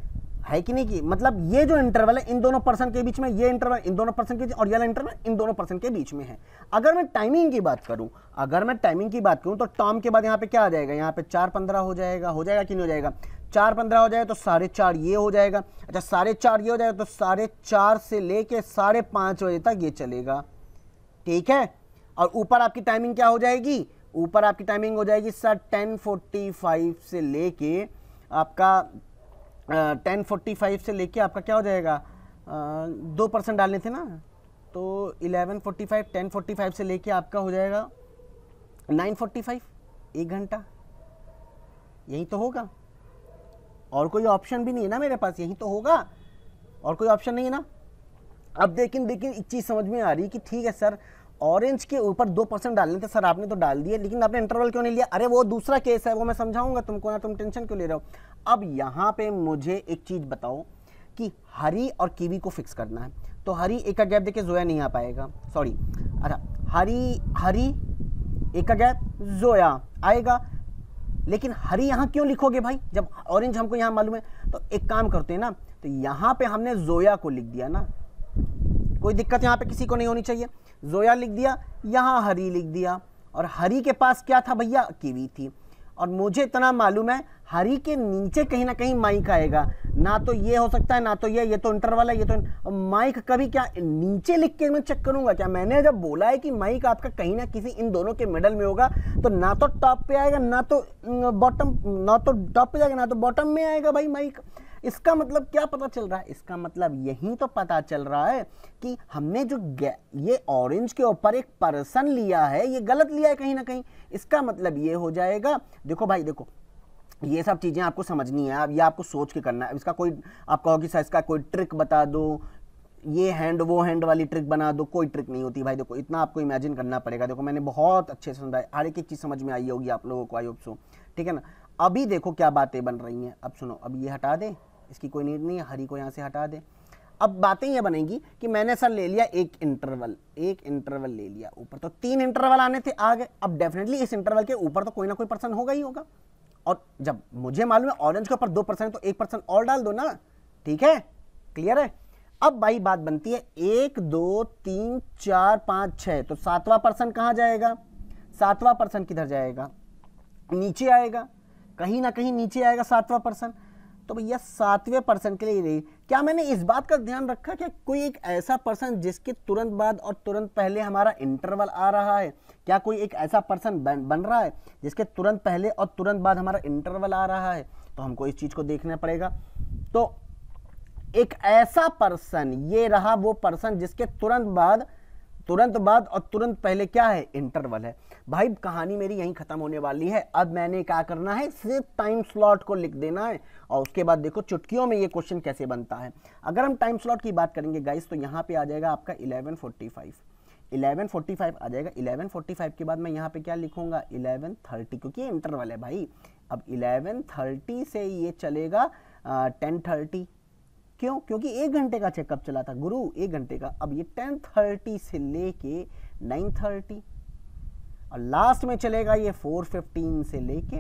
है कि नहीं कि मतलब ये जो इंटरवल है इन दोनों पर्सन के बीच में ये इंटरवल इन दोनों पर्सन के और ये इंटरवल इन दोनों पर्सन के बीच में है अगर मैं टाइमिंग की बात करूं अगर मैं टाइमिंग की बात करूं तो टॉम के बाद यहाँ पे क्या आ जाएगा यहाँ पे चार पंद्रह हो जाएगा हो जाएगा कि नहीं हो जाएगा चार पंद्रह हो जाएगा तो साढ़े चार ये हो जाएगा अच्छा साढ़े चार ये हो जाएगा तो साढ़े चार से लेके साढ़े पाँच बजे तक ये चलेगा ठीक है और ऊपर आपकी टाइमिंग क्या हो जाएगी ऊपर आपकी टाइमिंग हो जाएगी सर टेन फोर्टी फाइव से लेके आपका टेन फोर्टी फाइव से लेके आपका क्या हो जाएगा दो परसेंट डालने थे ना तो eleven forty five ten forty five से लेके आपका हो जाएगा नाइन फोर्टी फाइव एक घंटा यही तो होगा और कोई ऑप्शन भी नहीं है ना मेरे पास यही तो होगा और कोई ऑप्शन नहीं है ना अब लेकिन देखिए एक चीज़ समझ में आ रही है कि ठीक है सर ऑरेंज के ऊपर दो परसेंट डालने थे सर आपने तो डाल दिए लेकिन आपने इंटरवल क्यों नहीं लिया अरे वो दूसरा केस है वो मैं समझाऊंगा तुमको ना तुम टेंशन क्यों ले रहे हो अब यहाँ पे मुझे एक चीज़ बताओ कि हरी और कीवी को फिक्स करना है तो हरी एक का गैप देखे जोया नहीं आ पाएगा सॉरी अच्छा हरी हरी एक का गैप जोया आएगा लेकिन हरी यहाँ क्यों लिखोगे भाई जब ऑरेंज हमको यहाँ मालूम है तो एक काम करते हैं ना तो यहाँ पे हमने जोया को लिख दिया ना कोई दिक्कत यहाँ पे किसी को नहीं होनी चाहिए जोया लिख दिया यहाँ हरी लिख दिया और हरी के पास क्या था भैया कीवी थी और मुझे इतना मालूम है हरी के नीचे कहीं ना कहीं माइक आएगा ना तो ये हो सकता है ना तो ये ये तो इंटर वाला ये तो माइक कभी क्या नीचे लिख के मैं चेक करूंगा क्या मैंने जब बोला है कि माइक आपका कहीं ना किसी इन दोनों के मिडल में होगा तो ना तो टॉप पे आएगा ना तो बॉटम ना तो टॉप पे जाएगा ना तो बॉटम में आएगा भाई माइक इसका मतलब क्या पता चल रहा है इसका मतलब यही तो पता चल रहा है कि हमने जो ये ऑरेंज के ऊपर एक पर्सन लिया है ये गलत लिया है कहीं ना कहीं इसका मतलब ये हो जाएगा देखो भाई देखो ये सब चीज़ें आपको समझनी है आप ये आपको सोच के करना है इसका कोई आप कहो कि सर इसका कोई ट्रिक बता दो ये हैंड वो हैंड वाली ट्रिक बना दो कोई ट्रिक नहीं होती भाई देखो इतना आपको इमेजिन करना पड़ेगा देखो मैंने बहुत अच्छे से समझाया हर एक एक चीज़ समझ में आई होगी आप लोगों को आई होप सो ठीक है ना अभी देखो क्या बातें बन रही हैं अब सुनो अब ये हटा दें इसकी कोई नीड नहीं है हरी को यहाँ से हटा दें अब बातें ये बनेंगी कि मैंने सर ले लिया एक इंटरवल एक इंटरवल ले लिया ऊपर तो तीन इंटरवल आने थे आ गए अब डेफिनेटली इस इंटरवल के ऊपर तो कोई ना कोई पर्सन होगा ही होगा और जब मुझे मालूम है ऑरेंज के ऊपर दो पर्सन तो एक पर्सन और डाल दो ना ठीक है क्लियर है अब भाई बात बनती है एक दो तीन चार पाँच छः तो सातवां पर्सन कहाँ जाएगा सातवां पर्सन किधर जाएगा नीचे आएगा कहीं ना कहीं नीचे आएगा सातवां पर्सन तो भैया सातवें पर्सन के लिए रही क्या मैंने इस बात का ध्यान रखा कि कोई एक ऐसा पर्सन जिसके तुरंत बाद और तुरंत पहले हमारा इंटरवल आ रहा है क्या कोई एक ऐसा पर्सन बन, बन रहा है जिसके तुरंत पहले और तुरंत बाद हमारा इंटरवल आ रहा है तो हमको इस चीज़ को देखना पड़ेगा तो एक ऐसा पर्सन ये रहा वो पर्सन जिसके तुरंत बाद तुरंत बाद और तुरंत पहले क्या है इंटरवल है भाई कहानी मेरी यहीं ख़त्म होने वाली है अब मैंने क्या करना है सिर्फ टाइम स्लॉट को लिख देना है और उसके बाद देखो चुटकियों में ये क्वेश्चन कैसे बनता है अगर हम टाइम स्लॉट की बात करेंगे गाइस तो यहाँ पे आ जाएगा आपका 11:45 11:45 आ जाएगा 11:45 के बाद मैं यहाँ पे क्या इलेवन 11:30 क्योंकि ये इंटरवल है भाई अब 11:30 से ये चलेगा टेन थर्टी क्यों क्योंकि एक घंटे का चेकअप चला था गुरु एक घंटे का अब ये टेन थर्टी से लेके नाइन थर्टी और लास्ट में चलेगा ये फोर फिफ्टीन से लेके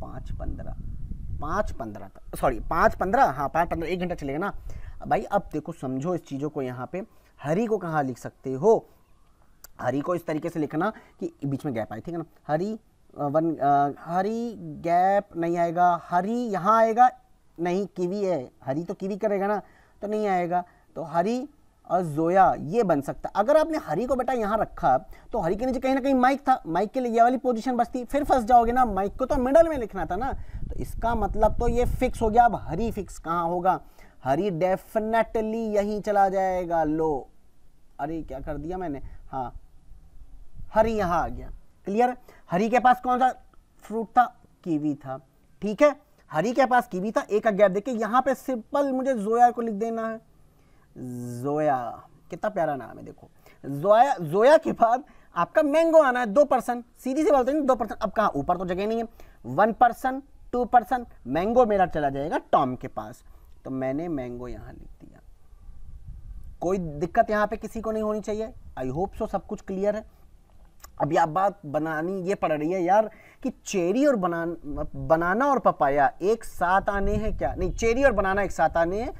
पाँच पंद्रह पाँच पंद्रह तक सॉरी पाँच पंद्रह हाँ पाँच पंद्रह एक घंटा चलेगा ना भाई अब देखो समझो इस चीज़ों को यहाँ पे हरी को कहाँ लिख सकते हो हरी को इस तरीके से लिखना कि बीच में गैप आए ठीक है ना हरी वन हरी गैप नहीं आएगा हरी यहाँ आएगा नहीं कीवी है हरी तो कीवी करेगा ना तो नहीं आएगा तो हरी जोया ये बन सकता अगर आपने हरी को बेटा यहाँ रखा तो हरी के नीचे कहीं ना कहीं माइक था माइक के लिए ये वाली पोजीशन बचती फिर फंस जाओगे ना माइक को तो मिडल में लिखना था ना तो इसका मतलब तो ये फिक्स हो गया अब हरी फिक्स कहाँ होगा हरी डेफिनेटली यहीं चला जाएगा लो अरे क्या कर दिया मैंने हाँ हरी यहाँ आ गया क्लियर हरी के पास कौन सा फ्रूट था कीवी था ठीक है हरी के पास कीवी था एक अज्ञात देखिए यहाँ पे सिंपल मुझे जोया को लिख देना है जोया कितना प्यारा नाम है देखो जोया जोया के बाद आपका मैंगो आना है दो परसेंट सीधी से बोलते हैं दो परसेंट अब कहा ऊपर तो जगह नहीं है one percent two percent mango मेरा चला जाएगा टॉम के पास तो मैंने मैंगो यहाँ लिख दिया कोई दिक्कत यहां पे किसी को नहीं होनी चाहिए आई होप सो सब कुछ क्लियर है अब आप बात बनानी ये पड़ रही है यार कि चेरी और बनाना बनाना और पपाया एक साथ आने हैं क्या नहीं चेरी और बनाना एक साथ आने हैं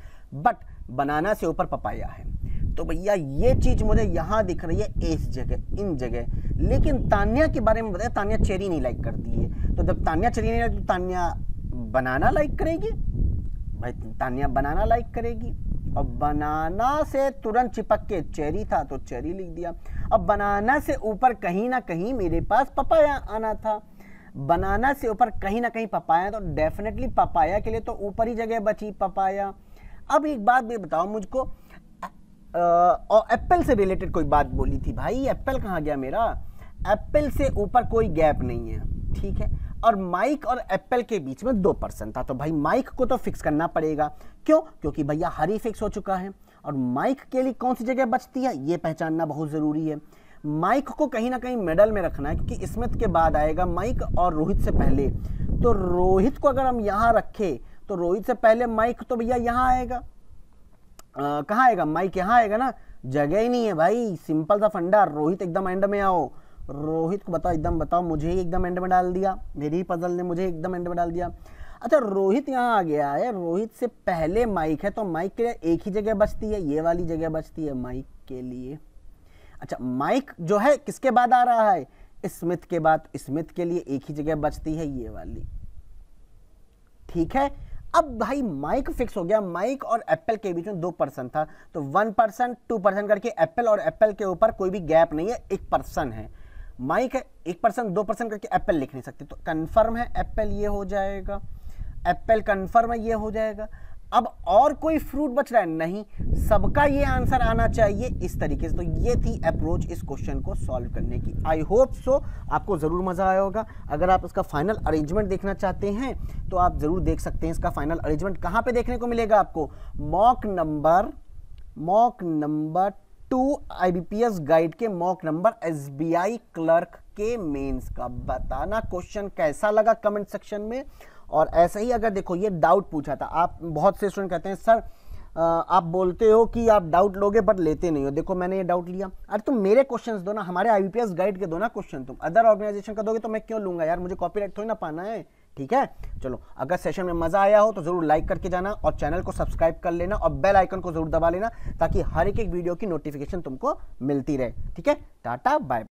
बट बनाना से ऊपर पपाया है तो भैया ये चीज़ मुझे यहाँ दिख रही है इस जगह इन जगह लेकिन तानिया के बारे में बताया तानिया चेरी नहीं लाइक करती है तो जब तानिया चेरी नहीं लाइक तो तानिया बनाना लाइक करेगी भाई तानिया बनाना लाइक करेगी अब बनाना से तुरंत चिपक के चेरी था तो चेरी लिख दिया अब बनाना से ऊपर कहीं ना कहीं मेरे पास पपाया आना था बनाना से ऊपर कहीं ना कहीं पपाया तो डेफिनेटली पपाया के लिए तो ऊपर ही जगह बची पपाया अब एक बात भी बताओ मुझको और एप्पल से रिलेटेड कोई बात बोली थी भाई एप्पल कहाँ गया मेरा एप्पल से ऊपर कोई गैप नहीं है ठीक है और माइक और एप्पल के बीच में दो परसेंट था तो भाई माइक को तो फिक्स करना पड़ेगा क्यों क्योंकि भैया हर ही फिक्स हो चुका है और माइक के लिए कौन सी जगह बचती है ये पहचानना बहुत ज़रूरी है माइक को कहीं ना कहीं मेडल में रखना है क्योंकि स्मिथ के बाद आएगा माइक और रोहित से पहले तो रोहित को अगर हम यहाँ रखें तो रोहित से पहले माइक तो भैया यहाँ आएगा कहाँ आएगा माइक यहाँ आएगा ना जगह ही नहीं है भाई सिंपल सा फंडा रोहित एकदम एंड में आओ रोहित को बताओ एकदम बताओ मुझे ही एकदम एंड में डाल दिया मेरी ही पजल ने मुझे एकदम एंड में डाल दिया अच्छा रोहित यहाँ आ गया है रोहित से पहले माइक है तो माइक के लिए एक ही जगह बचती है ये वाली जगह बचती है माइक के लिए अच्छा माइक जो है किसके बाद आ रहा है स्मिथ के बाद स्मिथ के लिए एक ही जगह बचती है ये वाली ठीक है अब भाई माइक फिक्स हो गया माइक और एप्पल के बीच में दो परसेंट था तो वन परसेंट टू परसेंट करके एप्पल और एप्पल के ऊपर कोई भी गैप नहीं है एक परसेंट है माइक है एक परसेंट दो परसेंट करके एप्पल लिख नहीं सकते तो कन्फर्म है एप्पल ये हो जाएगा एप्पल कन्फर्म है ये हो जाएगा अब और कोई फ्रूट बच रहा है नहीं सबका ये आंसर आना चाहिए इस तरीके से तो ये थी अप्रोच इस क्वेश्चन को सॉल्व करने की आई होप सो आपको ज़रूर मज़ा आया होगा अगर आप इसका फाइनल अरेंजमेंट देखना चाहते हैं तो आप ज़रूर देख सकते हैं इसका फाइनल अरेंजमेंट कहाँ पे देखने को मिलेगा आपको mock number mock number two आई गाइड के मॉक नंबर एस क्लर्क के मेन्स का बताना क्वेश्चन कैसा लगा कमेंट सेक्शन में और ऐसे ही अगर देखो ये डाउट पूछा था आप बहुत से स्टूडेंट कहते हैं सर आप बोलते हो कि आप डाउट लोगे बट लेते नहीं हो देखो मैंने ये डाउट लिया अरे तुम मेरे क्वेश्चंस दो ना हमारे आई गाइड के दो ना क्वेश्चन तुम अदर ऑर्गेनाइजेशन का दोगे तो मैं क्यों लूंगा यार मुझे कॉपीराइट थोड़ी ना पाना है ठीक है चलो अगर सेशन में मजा आया हो तो जरूर लाइक करके जाना और चैनल को सब्सक्राइब कर लेना और बेल आइकन को जरूर दबा लेना ताकि हर एक एक वीडियो की नोटिफिकेशन तुमको मिलती रहे ठीक है टाटा बाय